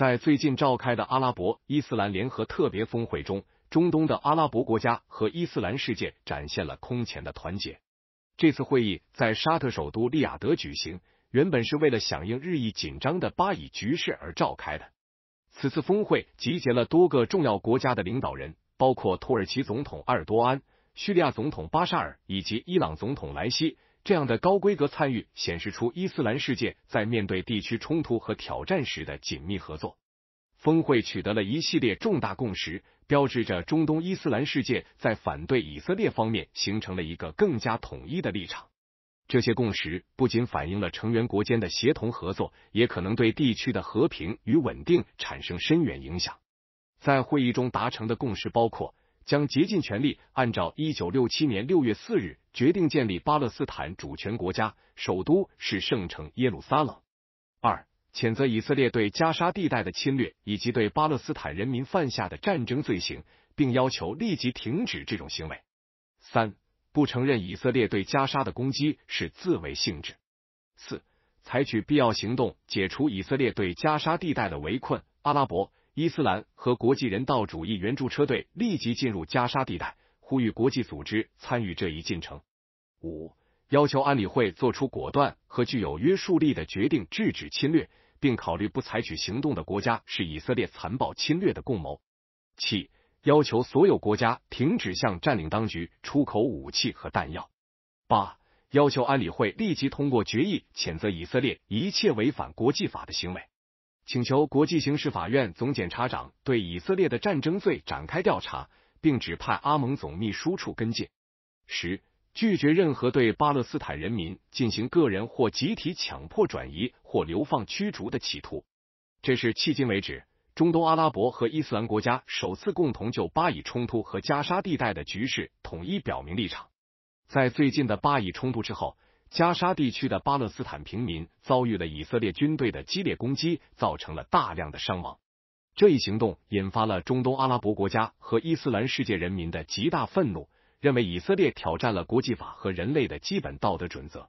在最近召开的阿拉伯伊斯兰联合特别峰会中，中东的阿拉伯国家和伊斯兰世界展现了空前的团结。这次会议在沙特首都利雅得举行，原本是为了响应日益紧张的巴以局势而召开的。此次峰会集结了多个重要国家的领导人，包括土耳其总统埃尔多安、叙利亚总统巴沙尔以及伊朗总统莱西。这样的高规格参与显示出伊斯兰世界在面对地区冲突和挑战时的紧密合作。峰会取得了一系列重大共识，标志着中东伊斯兰世界在反对以色列方面形成了一个更加统一的立场。这些共识不仅反映了成员国间的协同合作，也可能对地区的和平与稳定产生深远影响。在会议中达成的共识包括将竭尽全力按照一九六七年六月四日。决定建立巴勒斯坦主权国家，首都是圣城耶路撒冷。二、谴责以色列对加沙地带的侵略以及对巴勒斯坦人民犯下的战争罪行，并要求立即停止这种行为。三、不承认以色列对加沙的攻击是自卫性质。四、采取必要行动解除以色列对加沙地带的围困，阿拉伯、伊斯兰和国际人道主义援助车队立即进入加沙地带。呼吁国际组织参与这一进程。五、要求安理会做出果断和具有约束力的决定，制止侵略，并考虑不采取行动的国家是以色列残暴侵略的共谋。七、要求所有国家停止向占领当局出口武器和弹药。八、要求安理会立即通过决议，谴责以色列一切违反国际法的行为。请求国际刑事法院总检察长对以色列的战争罪展开调查。并指派阿盟总秘书处跟进。十，拒绝任何对巴勒斯坦人民进行个人或集体强迫转移或流放驱逐的企图。这是迄今为止中东阿拉伯和伊斯兰国家首次共同就巴以冲突和加沙地带的局势统一表明立场。在最近的巴以冲突之后，加沙地区的巴勒斯坦平民遭遇了以色列军队的激烈攻击，造成了大量的伤亡。这一行动引发了中东阿拉伯国家和伊斯兰世界人民的极大愤怒，认为以色列挑战了国际法和人类的基本道德准则。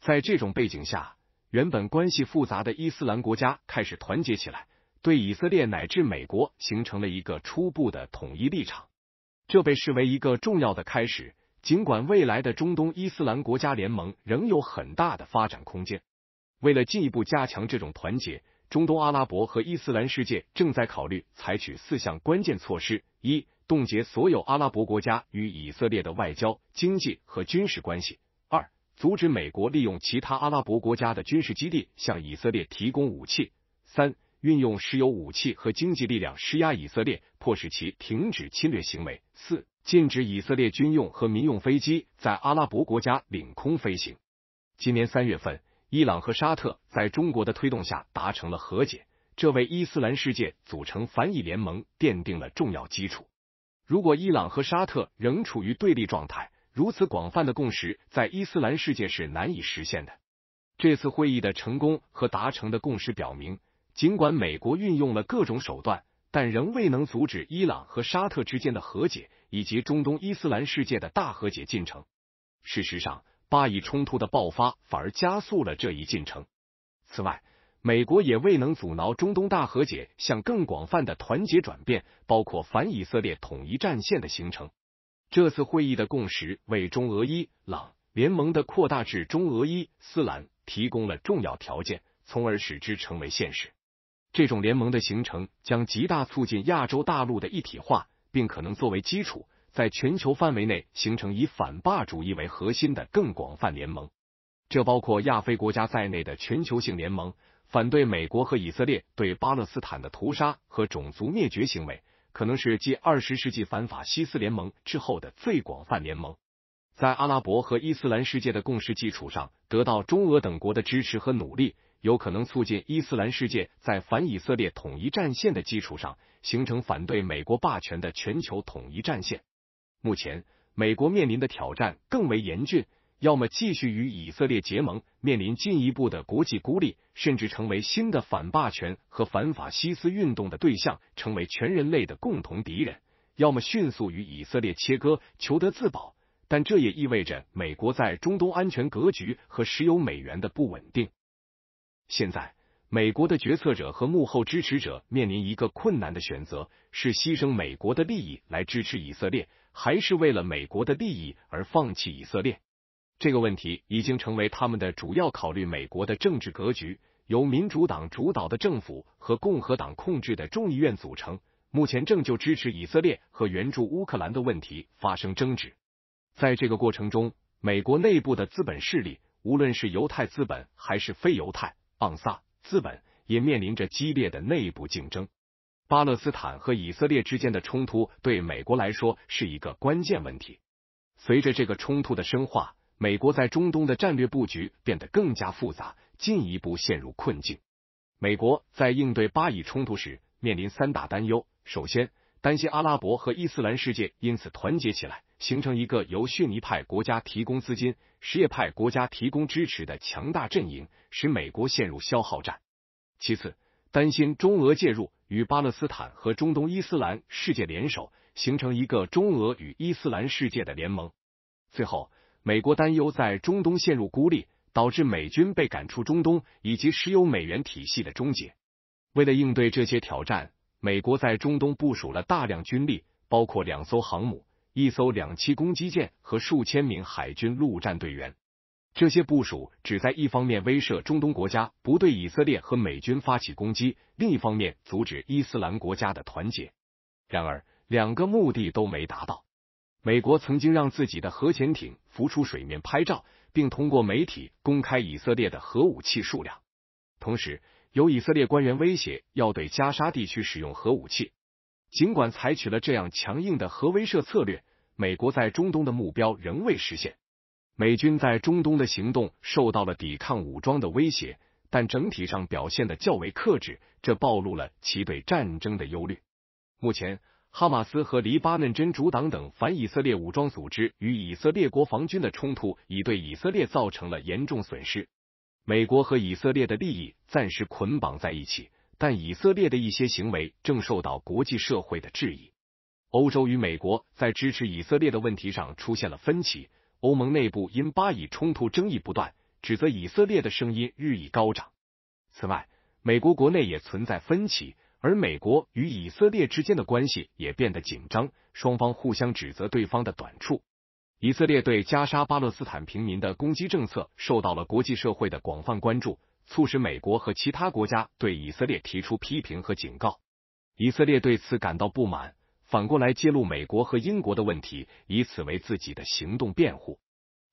在这种背景下，原本关系复杂的伊斯兰国家开始团结起来，对以色列乃至美国形成了一个初步的统一立场。这被视为一个重要的开始，尽管未来的中东伊斯兰国家联盟仍有很大的发展空间。为了进一步加强这种团结。中东阿拉伯和伊斯兰世界正在考虑采取四项关键措施：一、冻结所有阿拉伯国家与以色列的外交、经济和军事关系；二、阻止美国利用其他阿拉伯国家的军事基地向以色列提供武器；三、运用石油武器和经济力量施压以色列，迫使其停止侵略行为；四、禁止以色列军用和民用飞机在阿拉伯国家领空飞行。今年三月份。伊朗和沙特在中国的推动下达成了和解，这为伊斯兰世界组成反以联盟奠定了重要基础。如果伊朗和沙特仍处于对立状态，如此广泛的共识在伊斯兰世界是难以实现的。这次会议的成功和达成的共识表明，尽管美国运用了各种手段，但仍未能阻止伊朗和沙特之间的和解，以及中东伊斯兰世界的大和解进程。事实上。巴以冲突的爆发反而加速了这一进程。此外，美国也未能阻挠中东大和解向更广泛的团结转变，包括反以色列统一战线的形成。这次会议的共识为中俄伊朗联盟的扩大至中俄伊斯兰提供了重要条件，从而使之成为现实。这种联盟的形成将极大促进亚洲大陆的一体化，并可能作为基础。在全球范围内形成以反霸主义为核心的更广泛联盟，这包括亚非国家在内的全球性联盟，反对美国和以色列对巴勒斯坦的屠杀和种族灭绝行为，可能是继二十世纪反法西斯联盟之后的最广泛联盟。在阿拉伯和伊斯兰世界的共识基础上，得到中俄等国的支持和努力，有可能促进伊斯兰世界在反以色列统一战线的基础上，形成反对美国霸权的全球统一战线。目前，美国面临的挑战更为严峻：要么继续与以色列结盟，面临进一步的国际孤立，甚至成为新的反霸权和反法西斯运动的对象，成为全人类的共同敌人；要么迅速与以色列切割，求得自保，但这也意味着美国在中东安全格局和石油美元的不稳定。现在，美国的决策者和幕后支持者面临一个困难的选择：是牺牲美国的利益来支持以色列。还是为了美国的利益而放弃以色列？这个问题已经成为他们的主要考虑。美国的政治格局由民主党主导的政府和共和党控制的众议院组成。目前正就支持以色列和援助乌克兰的问题发生争执。在这个过程中，美国内部的资本势力，无论是犹太资本还是非犹太盎撒资本，也面临着激烈的内部竞争。巴勒斯坦和以色列之间的冲突对美国来说是一个关键问题。随着这个冲突的深化，美国在中东的战略布局变得更加复杂，进一步陷入困境。美国在应对巴以冲突时面临三大担忧：首先，担心阿拉伯和伊斯兰世界因此团结起来，形成一个由逊尼派国家提供资金、什叶派国家提供支持的强大阵营，使美国陷入消耗战；其次，担心中俄介入，与巴勒斯坦和中东伊斯兰世界联手，形成一个中俄与伊斯兰世界的联盟。最后，美国担忧在中东陷入孤立，导致美军被赶出中东，以及石油美元体系的终结。为了应对这些挑战，美国在中东部署了大量军力，包括两艘航母、一艘两栖攻击舰和数千名海军陆战队员。这些部署只在一方面威慑中东国家不对以色列和美军发起攻击，另一方面阻止伊斯兰国家的团结。然而，两个目的都没达到。美国曾经让自己的核潜艇浮出水面拍照，并通过媒体公开以色列的核武器数量。同时，有以色列官员威胁要对加沙地区使用核武器。尽管采取了这样强硬的核威慑策略，美国在中东的目标仍未实现。美军在中东的行动受到了抵抗武装的威胁，但整体上表现的较为克制，这暴露了其对战争的忧虑。目前，哈马斯和黎巴嫩真主党等反以色列武装组织与以色列国防军的冲突已对以色列造成了严重损失。美国和以色列的利益暂时捆绑在一起，但以色列的一些行为正受到国际社会的质疑。欧洲与美国在支持以色列的问题上出现了分歧。欧盟内部因巴以冲突争议不断，指责以色列的声音日益高涨。此外，美国国内也存在分歧，而美国与以色列之间的关系也变得紧张，双方互相指责对方的短处。以色列对加沙巴勒斯坦平民的攻击政策受到了国际社会的广泛关注，促使美国和其他国家对以色列提出批评和警告。以色列对此感到不满。反过来揭露美国和英国的问题，以此为自己的行动辩护。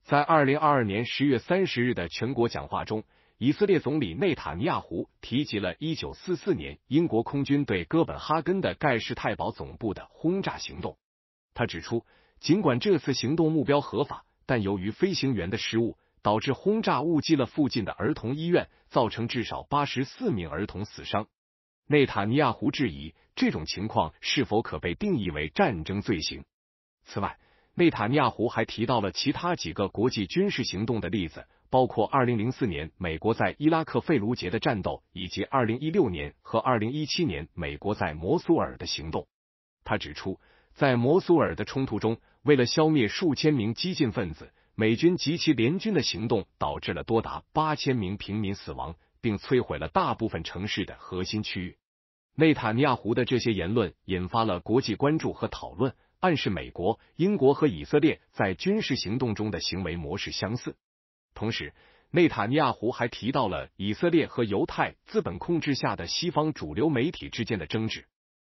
在二零二二年十月三十日的全国讲话中，以色列总理内塔尼亚胡提及了一九四四年英国空军对哥本哈根的盖世太保总部的轰炸行动。他指出，尽管这次行动目标合法，但由于飞行员的失误，导致轰炸误击了附近的儿童医院，造成至少八十四名儿童死伤。内塔尼亚胡质疑。这种情况是否可被定义为战争罪行？此外，内塔尼亚胡还提到了其他几个国际军事行动的例子，包括二零零四年美国在伊拉克费卢杰的战斗，以及二零一六年和二零一七年美国在摩苏尔的行动。他指出，在摩苏尔的冲突中，为了消灭数千名激进分子，美军及其联军的行动导致了多达八千名平民死亡，并摧毁了大部分城市的核心区域。内塔尼亚胡的这些言论引发了国际关注和讨论，暗示美国、英国和以色列在军事行动中的行为模式相似。同时，内塔尼亚胡还提到了以色列和犹太资本控制下的西方主流媒体之间的争执。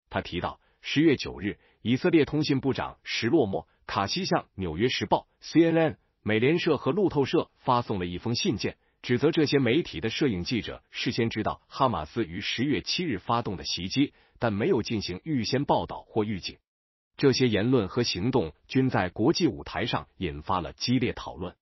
他提到，十月九日，以色列通信部长什洛莫·卡西向《纽约时报》、CNN、美联社和路透社发送了一封信件。指责这些媒体的摄影记者事先知道哈马斯于十月七日发动的袭击，但没有进行预先报道或预警。这些言论和行动均在国际舞台上引发了激烈讨论。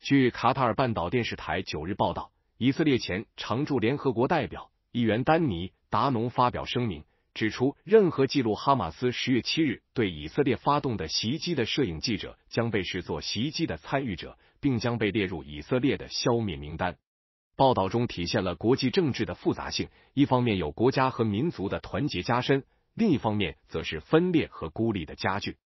据卡塔尔半岛电视台九日报道，以色列前常驻联合国代表议员丹尼达农发表声明，指出任何记录哈马斯十月七日对以色列发动的袭击的摄影记者将被视作袭击的参与者。并将被列入以色列的消灭名单。报道中体现了国际政治的复杂性，一方面有国家和民族的团结加深，另一方面则是分裂和孤立的加剧。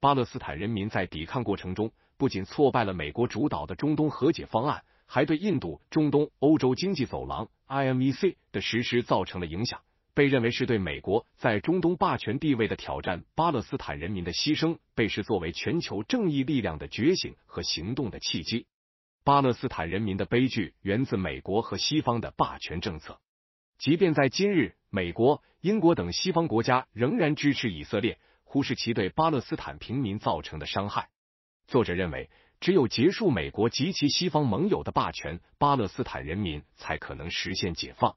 巴勒斯坦人民在抵抗过程中，不仅挫败了美国主导的中东和解方案，还对印度、中东、欧洲经济走廊 （IMEC） 的实施造成了影响。被认为是对美国在中东霸权地位的挑战，巴勒斯坦人民的牺牲被视作为全球正义力量的觉醒和行动的契机。巴勒斯坦人民的悲剧源自美国和西方的霸权政策。即便在今日，美国、英国等西方国家仍然支持以色列，忽视其对巴勒斯坦平民造成的伤害。作者认为，只有结束美国及其西方盟友的霸权，巴勒斯坦人民才可能实现解放。